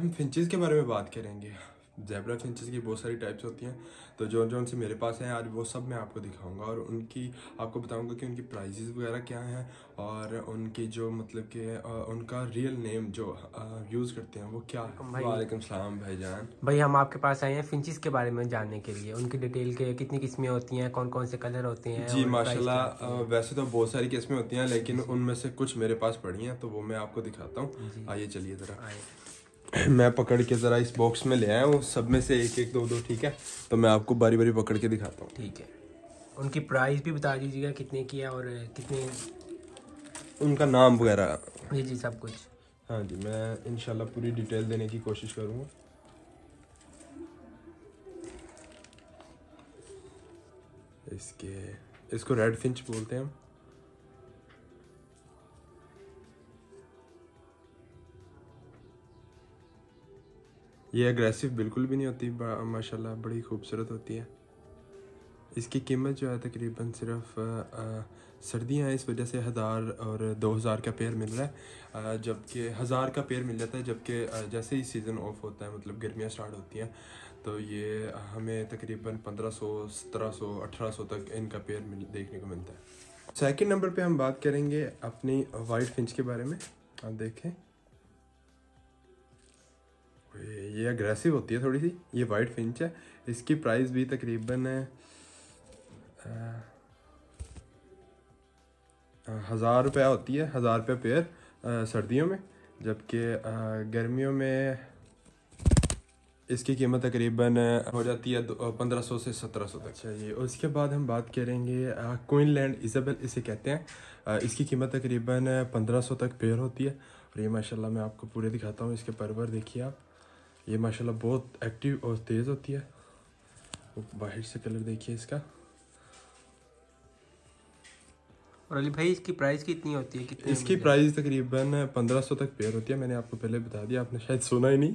हम फिंचेस के बारे में बात करेंगे जैबरा फिंचेस की बहुत सारी टाइप्स होती हैं तो जो जो उनसे मेरे पास हैं आज वो सब मैं आपको दिखाऊंगा और उनकी आपको बताऊंगा कि उनकी प्राइजेज़ वगैरह क्या हैं और उनकी जो मतलब कि उनका रियल नेम जो यूज़ करते हैं वो क्या है वालेकुम सलाम जान भाई हम आपके पास आए हैं फिंचेस के बारे में जानने के लिए उनकी डिटेल के कितनी किस्में होती हैं कौन कौन से कलर होते हैं जी माशाला वैसे तो बहुत सारी किस्में होती हैं लेकिन उनमें से कुछ मेरे पास पड़ी हैं तो वो मैं आपको दिखाता हूँ आइए चलिए ज़रा मैं पकड़ के ज़रा इस बॉक्स में ले आया हूँ सब में से एक एक दो दो ठीक है तो मैं आपको बारी बारी पकड़ के दिखाता हूँ ठीक है उनकी प्राइस भी बता दीजिएगा कितने की है और कितने उनका नाम वगैरह जी जी सब कुछ हाँ जी मैं इनशाला पूरी डिटेल देने की कोशिश करूँगा इसके इसको रेड फिंच बोलते हैं हम ये अग्रेसिव बिल्कुल भी नहीं होती माशाल्लाह बड़ी खूबसूरत होती है इसकी कीमत जो है तकरीबन सिर्फ सर्दियाँ इस वजह से हज़ार और दो हज़ार का पेड़ मिल रहा है जबकि हज़ार का पेड़ मिल जाता है जबकि जैसे ही सीज़न ऑफ होता है मतलब गर्मियाँ स्टार्ट होती हैं तो ये हमें तकरीबन पंद्रह सौ सत्रह सौ अठारह सौ तक इनका पेड़ मिल देखने को मिलता है सेकेंड नंबर पर हम बात करेंगे अपनी वाइट फिंच के बारे में आप देखें ये अग्रेसिव होती है थोड़ी सी ये वाइट फिंच है इसकी प्राइस भी तकरीबन हज़ार रुपया होती है हज़ार रुपये पेयर सर्दियों में जबकि गर्मियों में इसकी कीमत तकरीबन हो जाती है पंद्रह सौ से सत्रह सौ तक अच्छा जी उसके बाद हम बात करेंगे लैंड इजाबेल इसे कहते हैं आ, इसकी कीमत तकरीबन पंद्रह सौ तक पेयर होती है और ये माशाल्लाह मैं आपको पूरे दिखाता हूँ इसके परवर देखिए आप ये माशाल्लाह बहुत एक्टिव और तेज़ होती है बाहर से कलर देखिए इसका और अली भाई इसकी प्राइस कितनी होती है कितनी इसकी प्राइस तकरीबन पंद्रह सौ तक पेयर होती है मैंने आपको पहले बता दिया आपने शायद सुना ही नहीं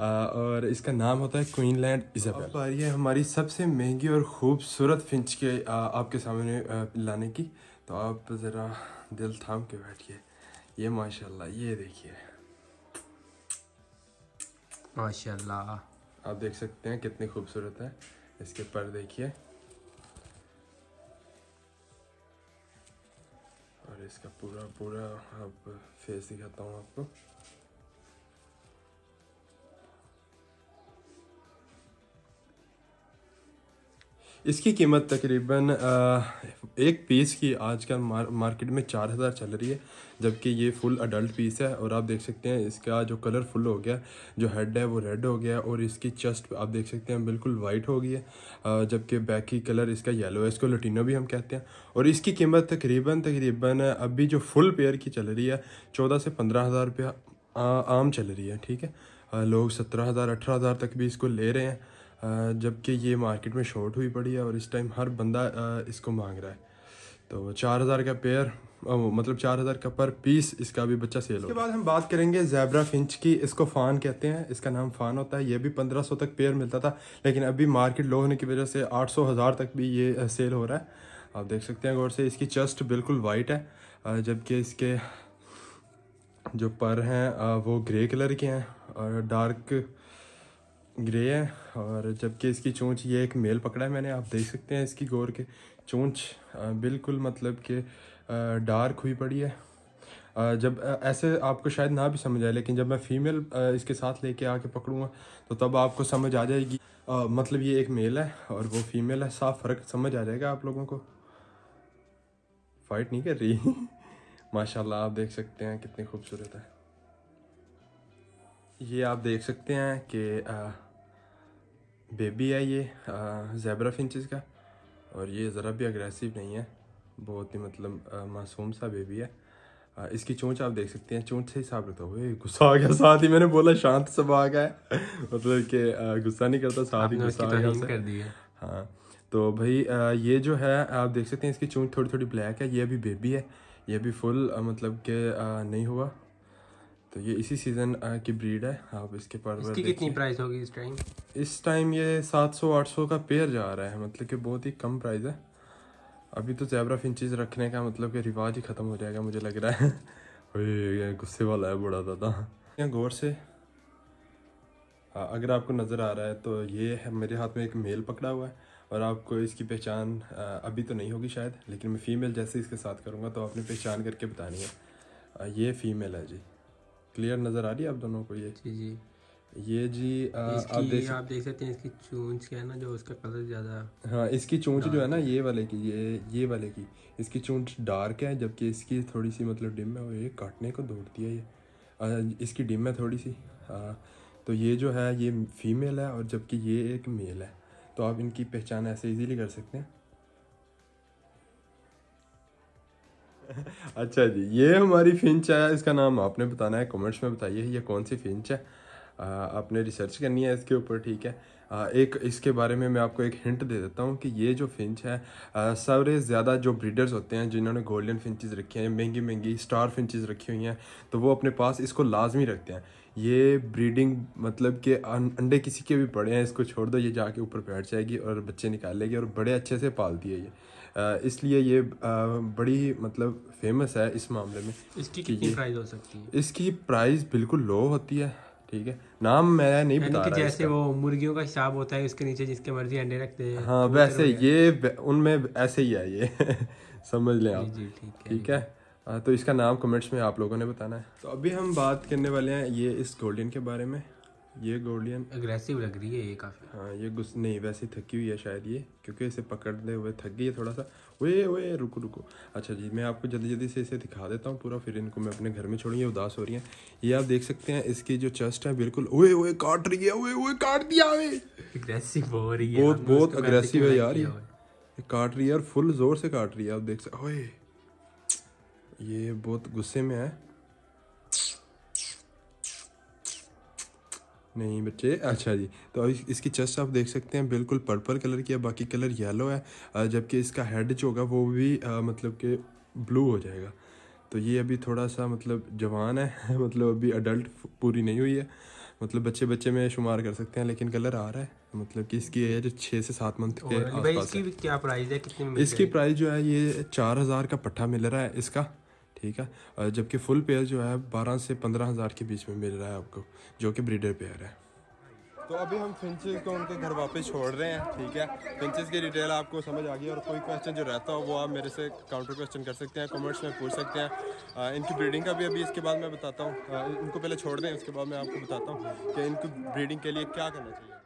आ, और इसका नाम होता है क्वीन लैंड इजाबेल और ये हमारी सबसे महंगी और खूबसूरत फिंच के आ, आपके सामने लाने की तो आप ज़रा दिल थाम के बैठिए ये माशाल्लाह ये देखिए माशाल्लाह आप देख सकते हैं कितनी खूबसूरत है इसके पर देखिए और इसका पूरा पूरा अब फेस दिखाता हूँ आपको इसकी कीमत तकरीबन एक पीस की आजकल मार, मार्केट में चार हज़ार चल रही है जबकि ये फुल अडल्ट पीस है और आप देख सकते हैं इसका जो कलर फुल हो गया जो हेड है वो रेड हो गया और इसकी चेस्ट आप देख सकते हैं बिल्कुल वाइट हो गई है जबकि बैक की कलर इसका येलो है इसको लटीनो भी हम कहते हैं और इसकी कीमत तकरीबन तकरीबन अभी जो फुल पेयर की चल रही है चौदह से पंद्रह हज़ार रुपया आम चल रही है ठीक है लोग सत्रह हज़ार अठारह हज़ार तक भी इसको ले रहे हैं जबकि ये मार्केट में शॉर्ट हुई पड़ी है और इस टाइम हर बंदा इसको मांग रहा है तो चार हज़ार का पेयर मतलब चार हज़ार का पर पीस इसका भी बच्चा सेल उसके बाद हम बात करेंगे जैबरा फिंच की इसको फ़ान कहते हैं इसका नाम फ़ान होता है ये भी पंद्रह सौ तक पेयर मिलता था लेकिन अभी मार्केट लो होने की वजह से आठ सौ हज़ार तक भी ये सेल हो रहा है आप देख सकते हैं गौर से इसकी चस्ट बिल्कुल वाइट है जबकि इसके जो पर हैं वो ग्रे कलर के हैं और डार्क ग्रे है और जबकि इसकी चोंच ये एक मेल पकड़ा है मैंने आप देख सकते हैं इसकी गौर के चोंच बिल्कुल मतलब कि डार्क हुई पड़ी है जब ऐसे आपको शायद ना भी समझ आए लेकिन जब मैं फ़ीमेल इसके साथ लेके आके पकड़ूँगा तो तब आपको समझ आ जाएगी मतलब ये एक मेल है और वो फीमेल है साफ फ़र्क समझ आ जाएगा आप लोगों को फाइट नहीं कर रही माशाल्लाह आप देख सकते हैं कितनी खूबसूरत है ये आप देख सकते हैं कि बेबी है ये जैबरा फिंचज़ का और ये ज़रा भी अग्रेसिव नहीं है बहुत ही मतलब मासूम सा बेबी है आ, इसकी चोंच आप देख सकते हैं चोंच से ही साफ रहता हुए गुस्सा आ गया साथ ही मैंने बोला शांत सब आ गया मतलब कि गुस्सा नहीं करता साथ ही गुस्सा आ तो गया कर दिया हाँ तो भाई आ, ये जो है आप देख सकते हैं इसकी चोंच थोड़ी थोड़ी ब्लैक है ये अभी बेबी है ये अभी फुल मतलब कि नहीं हुआ तो ये इसी सीज़न की ब्रीड है आप इसके पर इसकी कितनी प्राइस होगी इस टाइम इस टाइम ये 700-800 का पेयर जा रहा है मतलब कि बहुत ही कम प्राइस है अभी तो जैबरा फिंचज़ रखने का मतलब कि रिवाज ही ख़त्म हो जाएगा मुझे लग रहा है गुस्से वाला है बड़ा दादा यहाँ गौर से अगर आपको नज़र आ रहा है तो ये है मेरे हाथ में एक मेल पकड़ा हुआ है और आपको इसकी पहचान अभी तो नहीं होगी शायद लेकिन मैं फ़ीमेल जैसे इसके साथ करूँगा तो आपने पहचान करके बतानी है ये फ़ीमेल है जी क्लियर नज़र आ रही है आप दोनों को ये जी जी ये जी आ, आप देख आप देख सकते हैं इसकी चूंच क्या है ना जो उसका कलर ज़्यादा हाँ इसकी चूंच जो है ना ये वाले की ये ये वाले की इसकी चूंच डार्क है जबकि इसकी थोड़ी सी मतलब डिम है वो ये काटने को दौड़ती है ये इसकी डिम है थोड़ी सी हाँ तो ये जो है ये फीमेल है और जबकि ये एक मेल है तो आप इनकी पहचान ऐसे इजीली कर सकते हैं अच्छा जी ये हमारी फिंच है इसका नाम आपने बताना है कमेंट्स में बताइए ये कौन सी फिंच है आ, आपने रिसर्च करनी है इसके ऊपर ठीक है आ, एक इसके बारे में मैं आपको एक हिंट दे देता हूँ कि ये जो फिंच है सबसे ज़्यादा जो ब्रीडर्स होते हैं जिन्होंने गोल्डन फिंचेस रखी हैं महंगी महंगी स्टार फिंचेस रखी हुई हैं तो वो अपने पास इसको लाजमी रखते हैं ये ब्रीडिंग मतलब कि अं-, अंडे किसी के भी पड़े हैं इसको छोड़ दो ये जाके ऊपर बैठ जाएगी और बच्चे निकालेगी और बड़े अच्छे से पालती है ये इसलिए ये बड़ी मतलब फेमस है इस मामले में इसकी कितनी प्राइस हो सकती है इसकी प्राइस बिल्कुल लो होती है ठीक है नाम मैं नहीं बता रहा जैसे वो मुर्गियों का हिसाब होता है उसके नीचे जिसके मर्जी अंडे रखते हैं हाँ वैसे ये उनमें ऐसे ही है ये समझ लें आप ठीक है तो इसका नाम कमेंट्स में आप लोगों ने बताना है तो अभी हम बात करने वाले हैं ये इस गोल्डन के बारे में ये गोल्डियन अग्रेसिव लग रही है ये काफ़ी हाँ ये गुस् नहीं वैसे थकी हुई है शायद ये क्योंकि इसे पकड़ते हुए थक गई है थोड़ा सा ओए ओए रुको रुको अच्छा जी मैं आपको जल्दी जल्दी से इसे दिखा देता हूँ पूरा फिर इनको मैं अपने घर में छोड़ूंगी उदास हो रही है ये आप देख सकते हैं इसकी जो चेस्ट है बिल्कुल ओए ओए काट रही है ओए ओए काट दिया अग्रेसिव हो रही है बहुत बहुत अग्रेसिव है यार ये काट रही है और फुल जोर से काट रही है आप देख सकते ये बहुत गुस्से में है नहीं बच्चे अच्छा जी तो अभी इसकी चेस्ट आप देख सकते हैं बिल्कुल पर्पल कलर की है बाकी कलर येलो है जबकि इसका हेड जो होगा वो भी आ, मतलब कि ब्लू हो जाएगा तो ये अभी थोड़ा सा मतलब जवान है मतलब अभी अडल्ट पूरी नहीं हुई है मतलब बच्चे बच्चे में शुमार कर सकते हैं लेकिन कलर आ रहा है मतलब कि इसकी एज छः से सात मंथ के आसपास इसकी क्या प्राइस है इसकी प्राइस जो है ये चार हज़ार का पट्टा मिल रहा है इसका ठीक है जबकि फुल पेयर जो है बारह से पंद्रह हज़ार के बीच में मिल रहा है आपको जो कि ब्रीडर पेयर है तो अभी हम फिंचेस को उनके घर वापस छोड़ रहे हैं ठीक है फिंचेस की डिटेल आपको समझ आ गई और कोई क्वेश्चन जो रहता हो वो आप मेरे से काउंटर क्वेश्चन कर सकते हैं कमेंट्स में पूछ सकते हैं आ, इनकी ब्रीडिंग का भी अभी इसके बाद मैं बताता हूँ इनको पहले छोड़ दें उसके बाद मैं आपको बताता हूँ कि इनकी ब्रीडिंग के लिए क्या करना चाहिए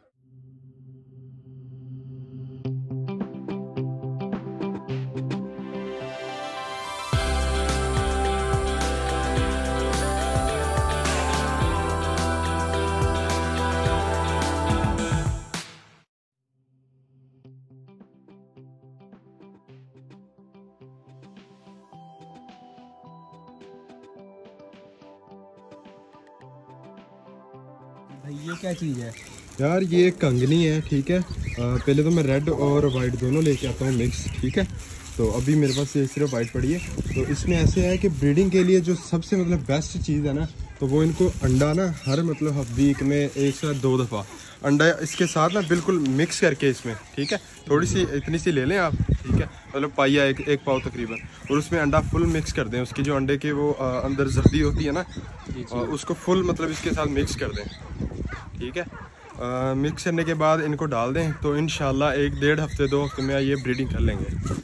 ये क्या चीज़ है यार ये कंगनी है ठीक है आ, पहले तो मैं रेड और वाइट दोनों लेके आता हूँ मिक्स ठीक है तो अभी मेरे पास ये सिर्फ वाइट पड़ी है तो इसमें ऐसे है कि ब्रीडिंग के लिए जो सबसे मतलब बेस्ट चीज़ है ना तो वो इनको अंडा ना हर मतलब वीक में एक साथ दो दफ़ा अंडा इसके साथ ना बिल्कुल मिक्स करके इसमें ठीक है थोड़ी सी इतनी सी ले लें आप ठीक है मतलब पाइया एक एक पाव तकरीबन और उसमें अंडा फुल मिक्स कर दें उसकी जो अंडे के वो अंदर जर्दी होती है ना उसको फुल मतलब इसके साथ मिक्स कर दें ठीक है मिक्स करने के बाद इनको डाल दें तो इन एक डेढ़ हफ्ते दो हफ्ते में ये ब्रीडिंग कर लेंगे